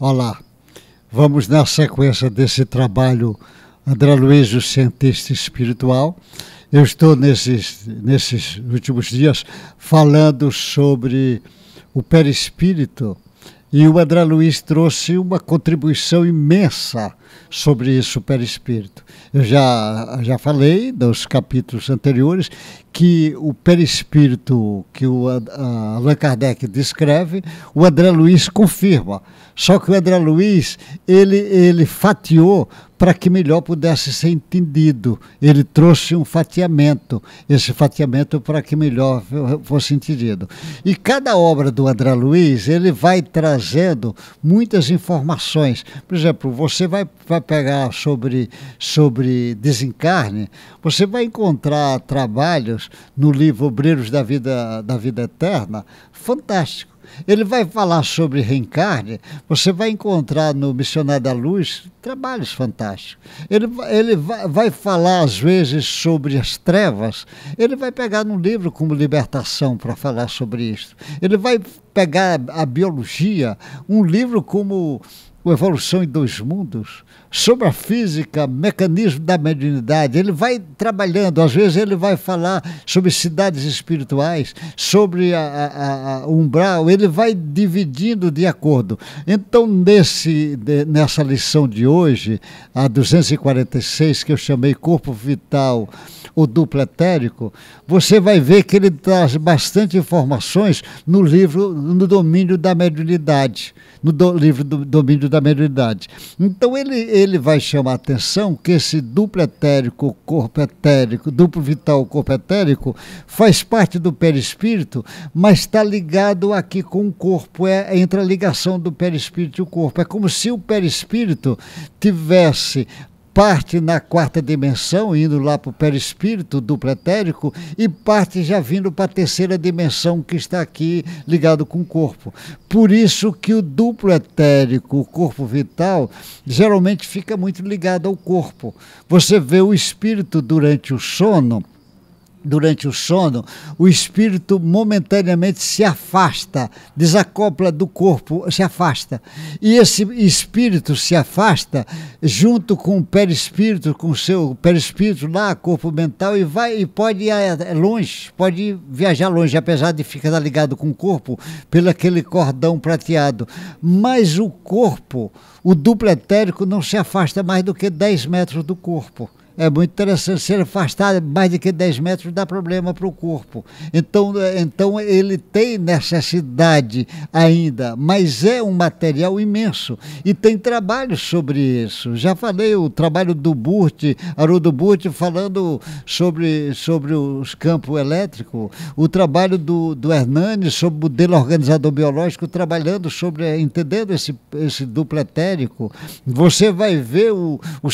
Olá, vamos dar sequência desse trabalho André Luiz, o cientista espiritual. Eu estou nesses, nesses últimos dias falando sobre o perispírito e o André Luiz trouxe uma contribuição imensa sobre isso, o perispírito. Eu já, já falei nos capítulos anteriores que o perispírito que o Allan Kardec descreve, o André Luiz confirma. Só que o André Luiz, ele, ele fatiou para que melhor pudesse ser entendido. Ele trouxe um fatiamento, esse fatiamento é para que melhor fosse entendido. E cada obra do André Luiz, ele vai trazendo muitas informações. Por exemplo, você vai, vai pegar sobre, sobre desencarne, você vai encontrar trabalhos no livro Obreiros da Vida, da Vida Eterna, fantástico ele vai falar sobre reencarne. Você vai encontrar no Missionário da Luz trabalhos fantásticos. Ele, ele vai, vai falar, às vezes, sobre as trevas. Ele vai pegar num livro como Libertação para falar sobre isso. Ele vai pegar a biologia, um livro como Evolução em Dois Mundos sobre a física, mecanismo da mediunidade. Ele vai trabalhando, às vezes ele vai falar sobre cidades espirituais, sobre a, a, a umbral, ele vai dividindo de acordo. Então, nesse, de, nessa lição de hoje, a 246, que eu chamei Corpo Vital, o duplo etérico, você vai ver que ele traz bastante informações no livro, no domínio da mediunidade, no do, livro do domínio da mediunidade. Então, ele ele vai chamar a atenção que esse duplo etérico, corpo etérico, duplo vital, corpo etérico, faz parte do perispírito, mas está ligado aqui com o corpo. É entre a ligação do perispírito e o corpo. É como se o perispírito tivesse parte na quarta dimensão, indo lá para o perispírito do pretérico, e parte já vindo para a terceira dimensão, que está aqui ligado com o corpo. Por isso que o duplo etérico, o corpo vital, geralmente fica muito ligado ao corpo. Você vê o espírito durante o sono durante o sono, o espírito momentaneamente se afasta, desacopla do corpo, se afasta. E esse espírito se afasta junto com o perispírito, com o seu perispírito lá, corpo mental, e vai e pode ir eh, longe, pode viajar longe, apesar de ficar ligado com o corpo pelo aquele cordão prateado. Mas o corpo, o duplo etérico, não se afasta mais do que 10 metros do corpo é muito interessante. Ser afastado mais de que 10 metros dá problema para o corpo. Então, é, então ele tem necessidade ainda, mas é um material imenso. E tem trabalho sobre isso. Já falei o trabalho do Burt, Haroldo Burt, falando sobre, sobre os campos elétricos, o trabalho do, do Hernani sobre o modelo organizador biológico, trabalhando sobre, entendendo esse, esse duplo etérico. Você vai ver o, o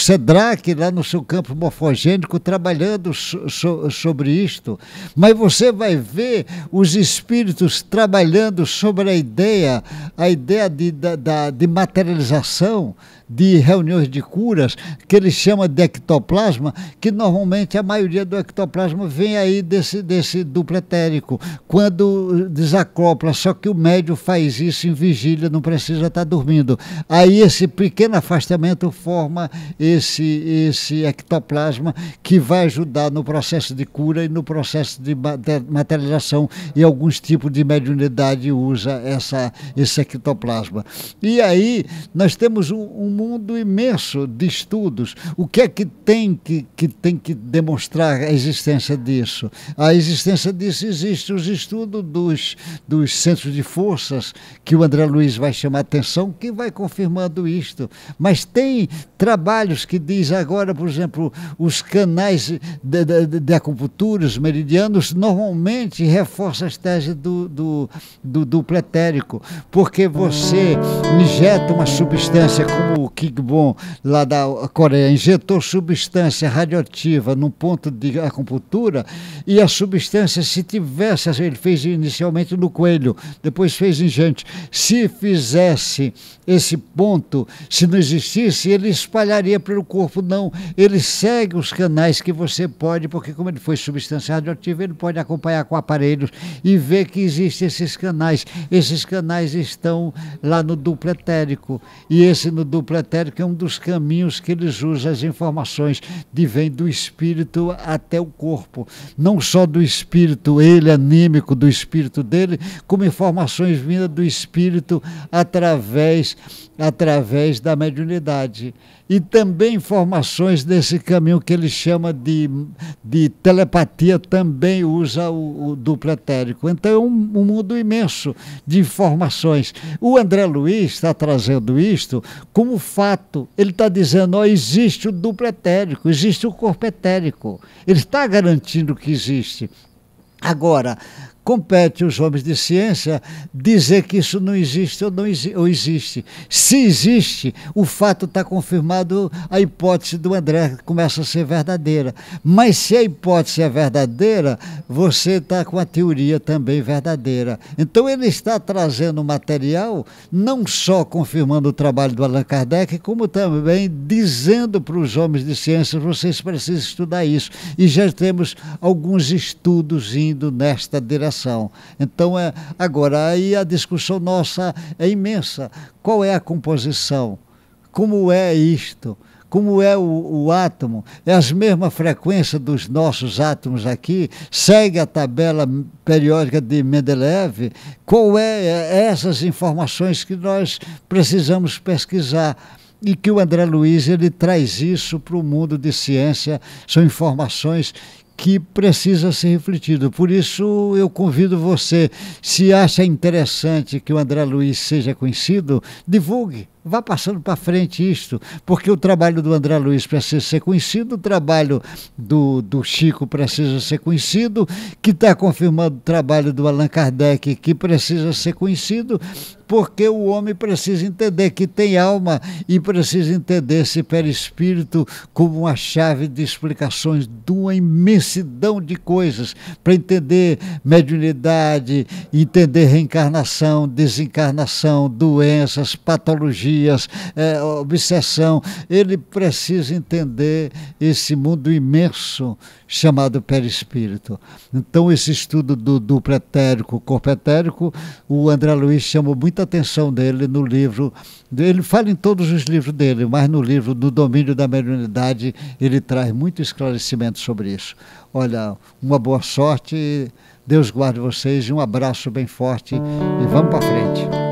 lá no seu campo exemplo, morfogênico trabalhando so, sobre isto, mas você vai ver os espíritos trabalhando sobre a ideia, a ideia de, da, da de materialização, de reuniões de curas, que ele chama de ectoplasma, que normalmente a maioria do ectoplasma vem aí desse, desse duplo etérico, quando desacopla, só que o médio faz isso em vigília, não precisa estar dormindo. Aí esse pequeno afastamento forma esse, esse ectoplasma que vai ajudar no processo de cura e no processo de materialização, e alguns tipos de mediunidade usa essa, esse ectoplasma. E aí nós temos um, um mundo imenso de estudos. O que é que tem que, que tem que demonstrar a existência disso? A existência disso existe os estudos dos, dos centros de forças, que o André Luiz vai chamar atenção, que vai confirmando isto. Mas tem trabalhos que diz agora, por exemplo, os canais de, de, de acupuntura, os meridianos, normalmente reforçam as teses do, do, do, do, pretérico, porque você injeta uma substância como Kigbon, lá da Coreia, injetou substância radioativa num ponto de acupuntura e a substância, se tivesse, ele fez inicialmente no coelho, depois fez em gente, se fizesse esse ponto, se não existisse, ele espalharia pelo corpo. Não, ele segue os canais que você pode, porque como ele foi substância radioativa, ele pode acompanhar com aparelhos e ver que existem esses canais. Esses canais estão lá no duplo etérico e esse no duplo duplo etérico é um dos caminhos que eles usam as informações que vêm do espírito até o corpo. Não só do espírito, ele anímico, do espírito dele, como informações vindas do espírito através, através da mediunidade. E também informações desse caminho que ele chama de, de telepatia, também usa o, o duplo etérico. Então é um, um mundo imenso de informações. O André Luiz está trazendo isto como fato. Ele está dizendo, ó, existe o duplo etérico, existe o corpo etérico. Ele está garantindo que existe. Agora, compete os homens de ciência dizer que isso não existe ou, não exi ou existe. Se existe, o fato está confirmado, a hipótese do André começa a ser verdadeira. Mas se a hipótese é verdadeira, você está com a teoria também verdadeira. Então ele está trazendo material, não só confirmando o trabalho do Allan Kardec, como também dizendo para os homens de ciência, vocês precisam estudar isso. E já temos alguns estudos indo nesta direção educação. Então, é, agora, aí a discussão nossa é imensa. Qual é a composição? Como é isto? como é o, o, átomo, é as mesma frequência dos nossos átomos aqui, segue a tabela periódica de Mendeleev, qual é, é, é essas informações que nós precisamos pesquisar e que o André Luiz ele traz isso para o mundo de ciência, são informações que precisa ser refletido. Por isso, eu convido você, se acha interessante que o André Luiz seja conhecido, divulgue vá passando para frente isto, porque o trabalho do André Luiz precisa ser conhecido, o trabalho do, do Chico precisa ser conhecido, que está confirmando o trabalho do Allan Kardec, que precisa ser conhecido, porque o homem precisa entender que tem alma e precisa entender esse perispírito como uma chave de explicações de uma imensidão de coisas, para entender mediunidade, entender reencarnação, desencarnação, doenças, patologias, energias, é, obsessão. Ele precisa entender esse mundo imenso chamado perispírito. Então, esse estudo do duplo etérico, corpo etérico, o André Luiz chamou muita atenção dele no livro. Ele fala em todos os livros dele, mas no livro do Domínio da Mediunidade, ele traz muito esclarecimento sobre isso. Olha, uma boa sorte. Deus guarde vocês, e um abraço bem forte e vamos para frente.